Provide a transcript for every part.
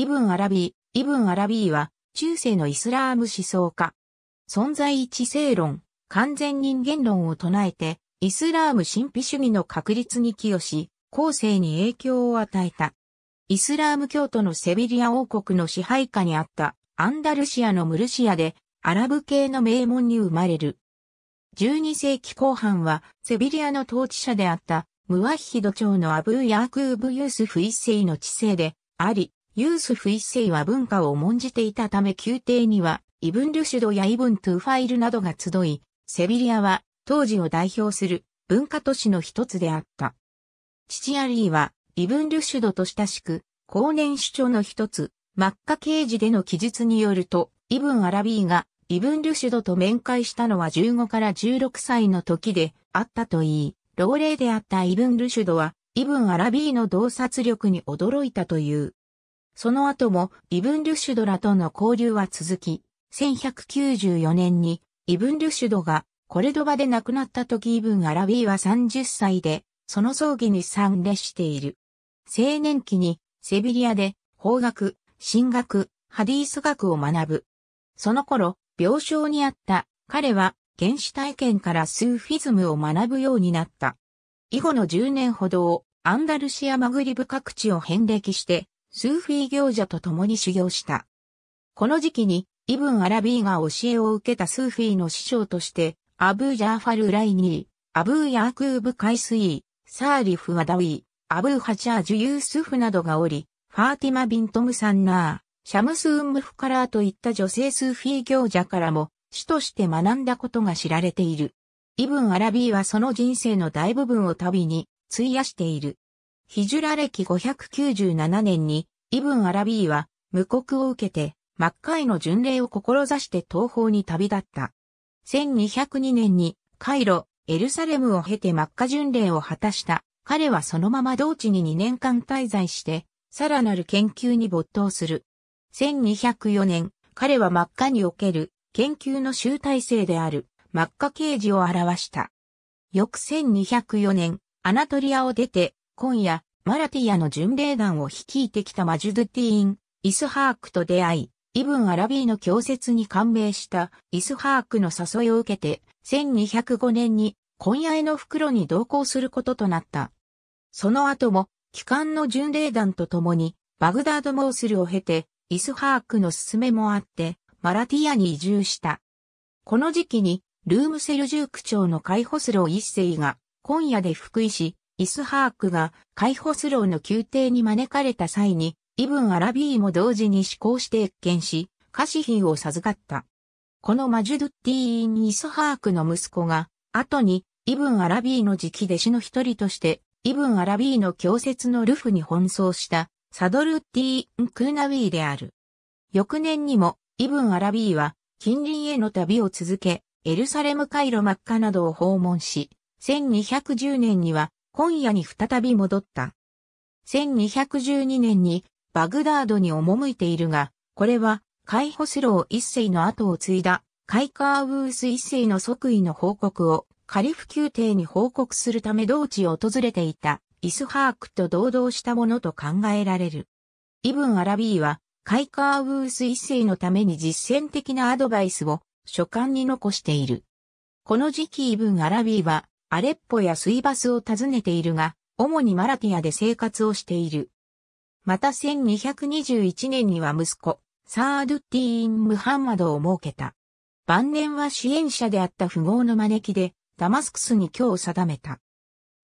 イブン・アラビー、イブン・アラビーは、中世のイスラーム思想家。存在一性論、完全人間論を唱えて、イスラーム神秘主義の確立に寄与し、後世に影響を与えた。イスラーム教徒のセビリア王国の支配下にあったアンダルシアのムルシアで、アラブ系の名門に生まれる。12世紀後半は、セビリアの統治者であった、ムワヒド朝のアブーヤークーブ・ユースフ一世の治世で、あり、ユースフ一世は文化を重んじていたため宮廷には、イブン・ルシュドやイブン・トゥファイルなどが集い、セビリアは当時を代表する文化都市の一つであった。父アリーは、イブン・ルシュドと親しく、後年主張の一つ、マッカ刑事での記述によると、イブン・アラビーが、イブン・ルシュドと面会したのは15から16歳の時であったといい、老齢であったイブン・ルシュドは、イブン・アラビーの洞察力に驚いたという。その後もイブン・ルシュドらとの交流は続き、1194年にイブン・ルシュドがコルドバで亡くなった時イブン・アラビーは30歳で、その葬儀に参列している。青年期にセビリアで法学、神学、ハディース学を学ぶ。その頃、病床にあった彼は原始体験からスーフィズムを学ぶようになった。以後の10年ほどをアンダルシア・マグリブ各地を遍歴してスーフィー行者と共に修行した。この時期に、イブン・アラビーが教えを受けたスーフィーの師匠として、アブー・ジャーファル・ライニー、アブー・ヤークーブ・カイスイー、サーリフ・ワダウィー、アブー・ハチャージュ・ユースフなどがおり、ファーティマ・ビントム・サンナー、シャムス・ウンム・フカラーといった女性スーフィー行者からも、主として学んだことが知られている。イブン・アラビーはその人生の大部分を旅に費やしている。ヒジュラ歴597年に、イブン・アラビーは、無国を受けて、マッカイの巡礼を志して東方に旅立った。1202年に、カイロ、エルサレムを経てマッカ巡礼を果たした。彼はそのまま同地に2年間滞在して、さらなる研究に没頭する。1204年、彼はマッカにおける研究の集大成であるマッカ刑事を表した。翌1204年、アナトリアを出て、今夜、マラティアの巡礼団を率いてきたマジュドティーン、イスハークと出会い、イブン・アラビーの教説に感銘したイスハークの誘いを受けて、1205年に今夜への袋に同行することとなった。その後も、帰還の巡礼団と共に、バグダード・モースルを経て、イスハークの勧めもあって、マラティアに移住した。この時期に、ルームセルジュークのカイホスロー一世が、今夜で福井し、イスハークが解放スローの宮廷に招かれた際に、イブン・アラビーも同時に施行して謁見し、カシヒーを授かった。このマジュドッティーン・イスハークの息子が、後にイブン・アラビーの直弟子の一人として、イブン・アラビーの教説のルフに奔走したサドルッティーン・クーナウィーである。翌年にも、イブン・アラビーは近隣への旅を続け、エルサレム・カイロ・マッカなどを訪問し、1210年には今夜に再び戻った。1212年にバグダードに赴いているが、これはカイホスロー一世の後を継いだカイカーウース一世の即位の報告をカリフ宮廷に報告するため同地を訪れていたイスハークと同道したものと考えられる。イブン・アラビーはカイカーウース一世のために実践的なアドバイスを書簡に残している。この時期イブン・アラビーはアレッポやスイバスを訪ねているが、主にマラティアで生活をしている。また1221年には息子、サードゥッティーン・ムハンマドを設けた。晩年は支援者であった富豪の招きで、ダマスクスに居を定めた。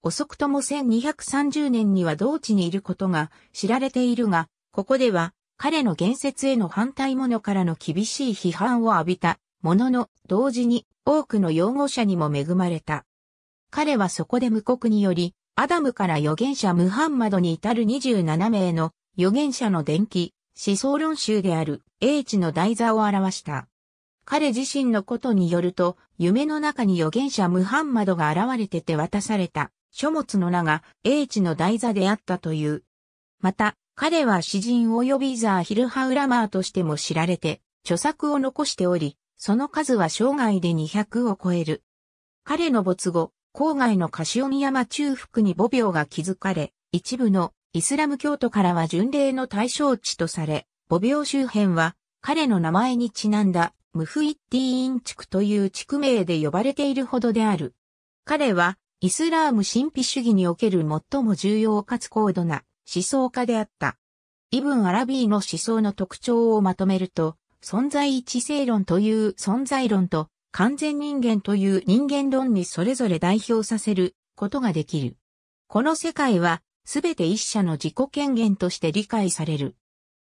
遅くとも1230年には同地にいることが知られているが、ここでは彼の言説への反対者からの厳しい批判を浴びたものの、同時に多くの擁護者にも恵まれた。彼はそこで無国により、アダムから預言者ムハンマドに至る27名の預言者の伝記、思想論集である英知の台座を表した。彼自身のことによると、夢の中に預言者ムハンマドが現れてて渡された書物の名が英知の台座であったという。また、彼は詩人及びザーヒルハウラマーとしても知られて、著作を残しており、その数は生涯で200を超える。彼の没後、郊外のカシオニ山中腹にビ廟が築かれ、一部のイスラム教徒からは巡礼の対象地とされ、ビ廟周辺は彼の名前にちなんだムフイッティーン地区という地区名で呼ばれているほどである。彼はイスラーム神秘主義における最も重要かつ高度な思想家であった。イブン・アラビーの思想の特徴をまとめると、存在一性論という存在論と完全人間という人間論にそれぞれ代表させることができる。この世界は、すべて一社の自己権限として理解される。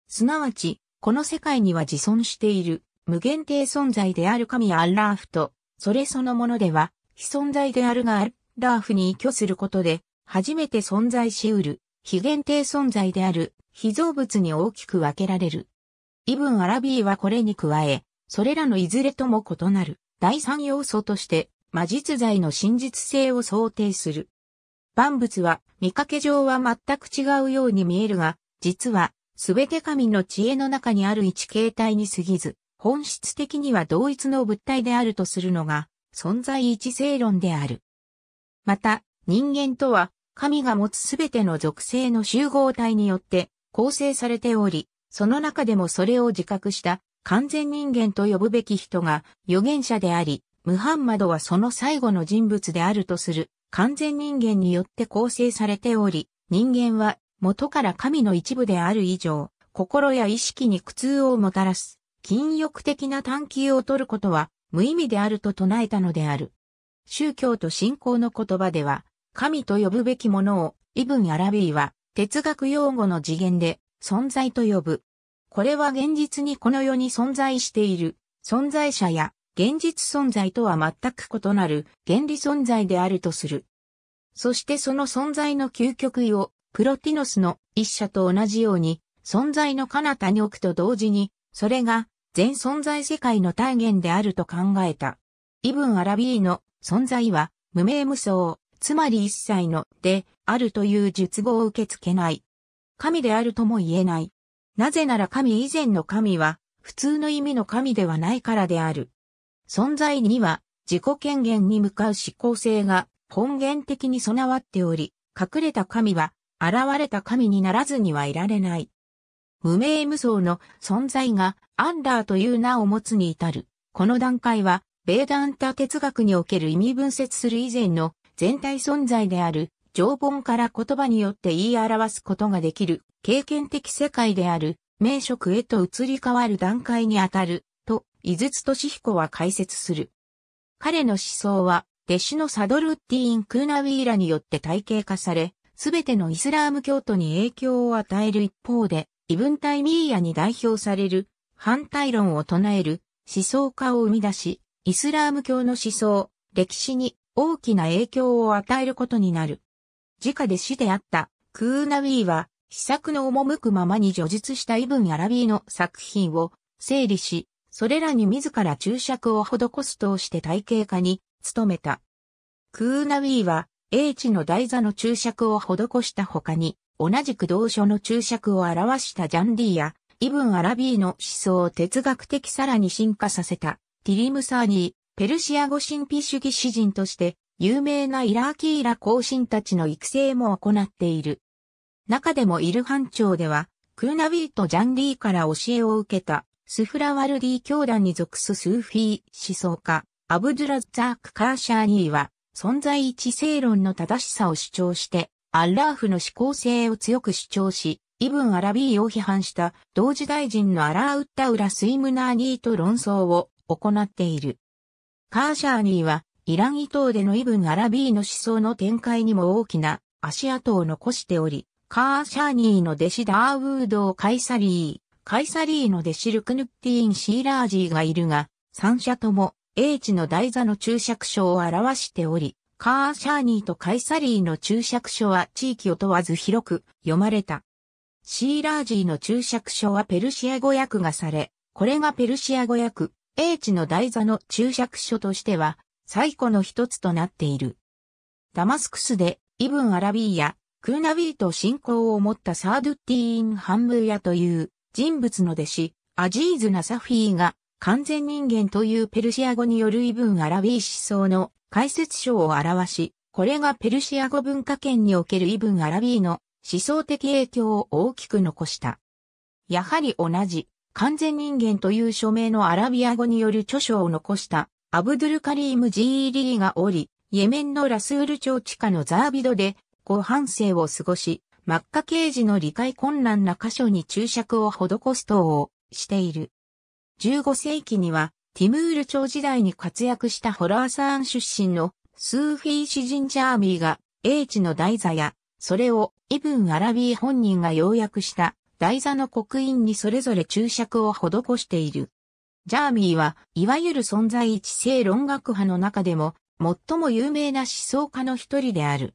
すなわち、この世界には自存している無限定存在である神アッラーフと、それそのものでは、非存在であるがアッラーフに依拠することで、初めて存在し得る、非限定存在である、非造物に大きく分けられる。イブン・アラビーはこれに加え、それらのいずれとも異なる、第三要素として、魔術罪の真実性を想定する。万物は、見かけ上は全く違うように見えるが、実は、すべて神の知恵の中にある一形態に過ぎず、本質的には同一の物体であるとするのが、存在一性論である。また、人間とは、神が持つすべての属性の集合体によって構成されており、その中でもそれを自覚した完全人間と呼ぶべき人が預言者であり、ムハンマドはその最後の人物であるとする完全人間によって構成されており、人間は元から神の一部である以上、心や意識に苦痛をもたらす、禁欲的な探求を取ることは無意味であると唱えたのである。宗教と信仰の言葉では、神と呼ぶべきものを、イブン・アラビーは哲学用語の次元で存在と呼ぶ。これは現実にこの世に存在している、存在者や現実存在とは全く異なる原理存在であるとする。そしてその存在の究極意をプロティノスの一者と同じように存在の彼方に置くと同時に、それが全存在世界の体現であると考えた。イブン・アラビーの存在は無名無双、つまり一切のであるという述語を受け付けない。神であるとも言えない。なぜなら神以前の神は、普通の意味の神ではないからである。存在には、自己権限に向かう思考性が根源的に備わっており、隠れた神は、現れた神にならずにはいられない。無名無双の存在がアンダーという名を持つに至る。この段階は、ベーダンタ哲学における意味分析する以前の全体存在である条文から言葉によって言い表すことができる経験的世界である名職へと移り変わる段階にあたると井筒俊彦は解説する。彼の思想は弟子のサドルッディーン・クーナウィーラによって体系化され、すべてのイスラーム教徒に影響を与える一方で、異文イミーヤに代表される反対論を唱える思想家を生み出し、イスラーム教の思想、歴史に大きな影響を与えることになる。直で死であったクーナウィーは、秘策の赴くままに叙述したイブン・アラビーの作品を整理し、それらに自ら注釈を施すとして体系化に努めた。クーナウィーは、英知の台座の注釈を施した他に、同じく同書の注釈を表したジャンディーや、イブン・アラビーの思想を哲学的さらに進化させた、ティリムサーニー、ペルシア語神秘主義詩人として、有名なイラーキーラ行進たちの育成も行っている。中でもイルハン町では、クーナビーとジャンリーから教えを受けた、スフラワルディ教団に属すスーフィー思想家、アブドゥラザーク・カーシャーニーは、存在一正論の正しさを主張して、アッラーフの思考性を強く主張し、イブン・アラビーを批判した同時大臣のアラーウッタウラ・スイムナーニーと論争を行っている。カーシャーニーはイラン伊藤でのイブン・アラビーの思想の展開にも大きな足跡を残しており、カーシャーニーの弟子ダーウード・カイサリー、カイサリーの弟子ルクヌッティーン・シーラージーがいるが、三者とも英知の台座の注釈書を表しており、カーシャーニーとカイサリーの注釈書は地域を問わず広く読まれた。シーラージーの注釈書はペルシア語訳がされ、これがペルシア語訳、英知の台座の注釈書としては最古の一つとなっている。ダマスクスでイブン・アラビーやクーナビーと信仰を持ったサードゥッティーン・ハンブーヤという人物の弟子、アジーズ・ナサフィーが完全人間というペルシア語によるイブン・アラビー思想の解説書を表し、これがペルシア語文化圏におけるイブン・アラビーの思想的影響を大きく残した。やはり同じ完全人間という署名のアラビア語による著書を残したアブドゥルカリーム・ジーリーがおり、イエメンのラスール町地下のザービドで、後半生を過ごし、マッカ刑事の理解困難な箇所に注釈を施す等をしている。15世紀には、ティムール朝時代に活躍したホラーサーン出身のスーフィーシジンジャーミーが、英知の台座や、それをイブン・アラビー本人が要約した台座の刻印にそれぞれ注釈を施している。ジャーミーは、いわゆる存在一性論学派の中でも、最も有名な思想家の一人である。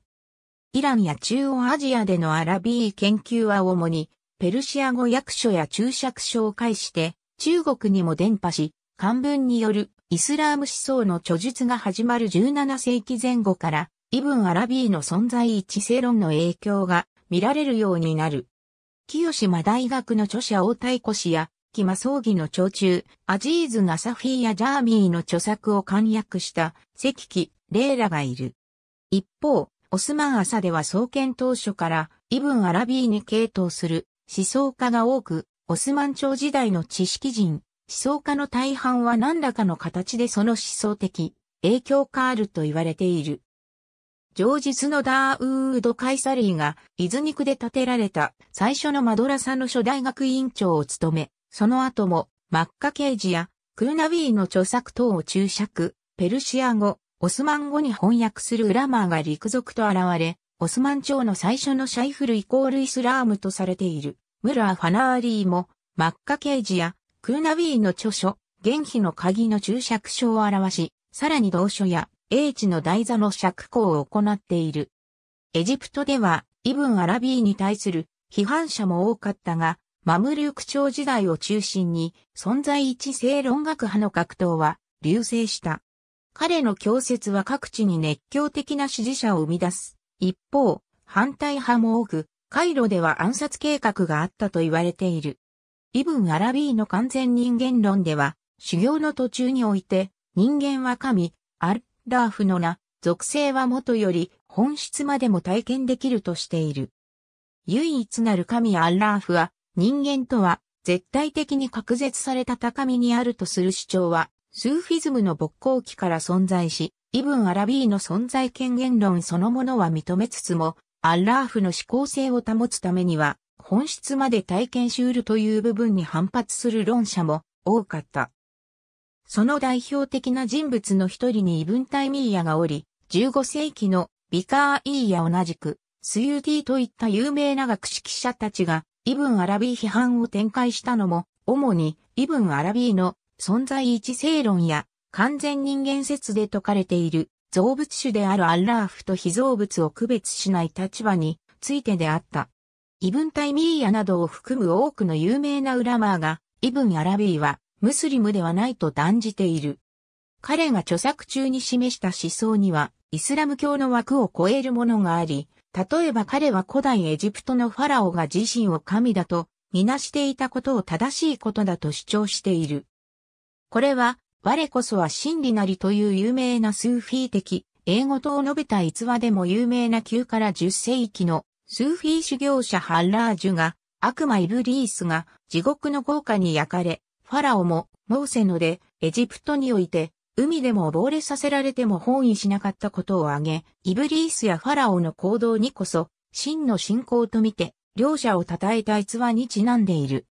イランや中央アジアでのアラビー研究は主に、ペルシア語訳書や注釈書を介して、中国にも伝播し、漢文によるイスラーム思想の著述が始まる17世紀前後から、イブン・アラビーの存在一性論の影響が見られるようになる。清島大学の著者大太鼓氏や、記魔葬儀の長中、アジーズ・ナサフィーやジャーミーの著作を簡略した石記、レーラがいる。一方、オスマン朝では創建当初からイブン・アラビーに系統する思想家が多く、オスマン朝時代の知識人、思想家の大半は何らかの形でその思想的影響があると言われている。ジョージスのダーウード・カイサリーが、イズニクで建てられた最初のマドラサの初代学院長を務め、その後も、マッカケージや、クーナビーの著作等を注釈、ペルシア語、オスマン語に翻訳するウラマーが陸続と現れ、オスマン朝の最初のシャイフルイコールイスラームとされている、ムラー・ファナーリーも、マッカケージや、クーナビーの著書、元気の鍵の注釈書を表し、さらに同書や、英知の台座の釈講を行っている。エジプトでは、イブン・アラビーに対する批判者も多かったが、マムリュク朝時代を中心に存在一性論学派の格闘は流星した。彼の教説は各地に熱狂的な支持者を生み出す。一方、反対派も多く、カイロでは暗殺計画があったと言われている。イブン・アラビーの完全人間論では、修行の途中において、人間は神、アッラーフの名、属性は元より本質までも体験できるとしている。唯一なる神アル・ラーフは、人間とは絶対的に隔絶された高みにあるとする主張は、スーフィズムの勃興期から存在し、イブン・アラビーの存在権限論そのものは認めつつも、アッラーフの思考性を保つためには、本質まで体験しうるという部分に反発する論者も多かった。その代表的な人物の一人にイブンタイミーヤがおり、15世紀のビカー・イーヤ同じく、スユーティーといった有名な学識者たちがイブン・アラビー批判を展開したのも、主にイブン・アラビーの存在一正論や完全人間説で説かれている造物種であるアンラーフと非造物を区別しない立場についてであった。イブンタイミーヤなどを含む多くの有名なウラマーが、イブン・アラビーはムスリムではないと断じている。彼が著作中に示した思想には、イスラム教の枠を超えるものがあり、例えば彼は古代エジプトのファラオが自身を神だとみなしていたことを正しいことだと主張している。これは、我こそは真理なりという有名なスーフィー的、英語とを述べた逸話でも有名な9から10世紀のスーフィー修行者ハッラージュが、悪魔イブリースが地獄の豪華に焼かれ、ファラオもモーセのでエジプトにおいて海でも亡霊させられても本意しなかったことを挙げ、イブリースやファラオの行動にこそ、真の信仰とみて、両者を称えた逸話にちなんでいる。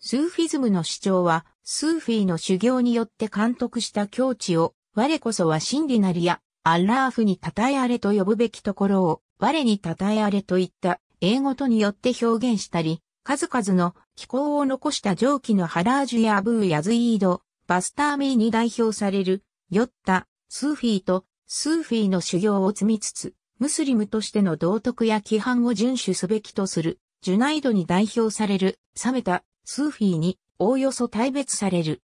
スーフィズムの主張は、スーフィーの修行によって監督した境地を、我こそは真理なりや、アッラーフに称えあれと呼ぶべきところを、我に称えあれといった英語とによって表現したり、数々の気候を残した上記のハラージュやアブー・ヤズイード、バスターミーに代表される、ヨッタ、スーフィーと、スーフィーの修行を積みつつ、ムスリムとしての道徳や規範を遵守すべきとする、ジュナイドに代表される、冷めた、スーフィーに、おおよそ大別される。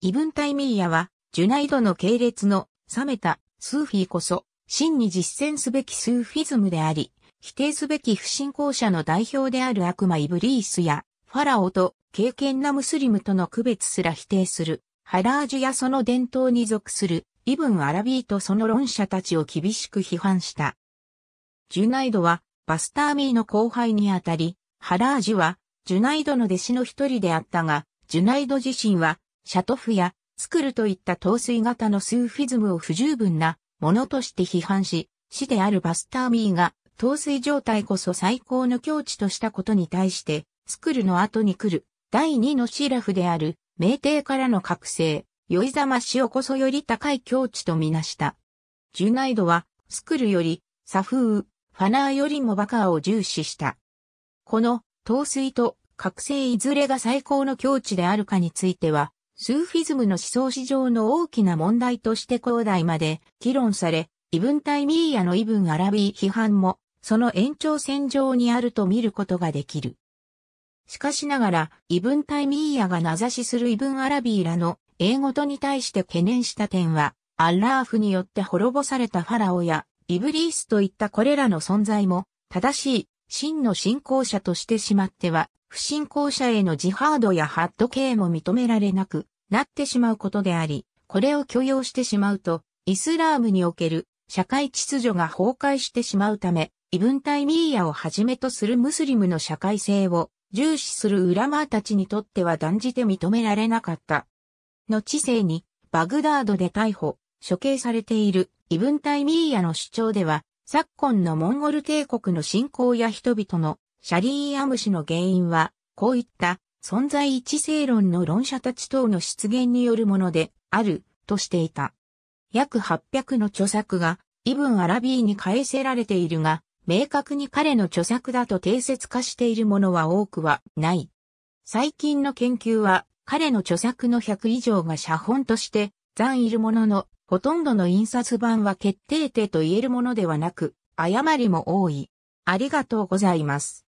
異文タイミーヤは、ジュナイドの系列の、冷めた、スーフィーこそ、真に実践すべきスーフィズムであり、否定すべき不信仰者の代表である悪魔イブリースや、ファラオと敬虔なムスリムとの区別すら否定する、ハラージュやその伝統に属する、イブン・アラビーとその論者たちを厳しく批判した。ジュナイドは、バスターミーの後輩にあたり、ハラージュは、ジュナイドの弟子の一人であったが、ジュナイド自身は、シャトフや、スクルといった陶水型のスーフィズムを不十分なものとして批判し、死であるバスターミーが、陶水状態こそ最高の境地としたことに対して、スクルの後に来る第2のシラフである、明帝からの覚醒、酔いざましをこそより高い境地とみなした。ジュナイドは、スクルより、サフー、ファナーよりもバカーを重視した。この、陶水と覚醒いずれが最高の境地であるかについては、スーフィズムの思想史上の大きな問題として広大まで議論され、異文イミーヤの異文アラビー批判も、その延長線上にあると見ることができる。しかしながら、異文タイミーヤが名指しする異文アラビーらの英語とに対して懸念した点は、アッラーフによって滅ぼされたファラオや、イブリースといったこれらの存在も、正しい、真の信仰者としてしまっては、不信仰者へのジハードやハッド系も認められなくなってしまうことであり、これを許容してしまうと、イスラームにおける社会秩序が崩壊してしまうため、異文タイミーヤをはじめとするムスリムの社会性を重視するウラマーたちにとっては断じて認められなかった。の知性に、バグダードで逮捕、処刑されている異文イミーヤの主張では、昨今のモンゴル帝国の侵攻や人々のシャリーアムシの原因は、こういった存在一性論の論者たち等の出現によるものであるとしていた。約800の著作がイブン・アラビーに返せられているが、明確に彼の著作だと定説化しているものは多くはない。最近の研究は、彼の著作の100以上が写本として残いるものの、ほとんどの印刷版は決定手と言えるものではなく、誤りも多い。ありがとうございます。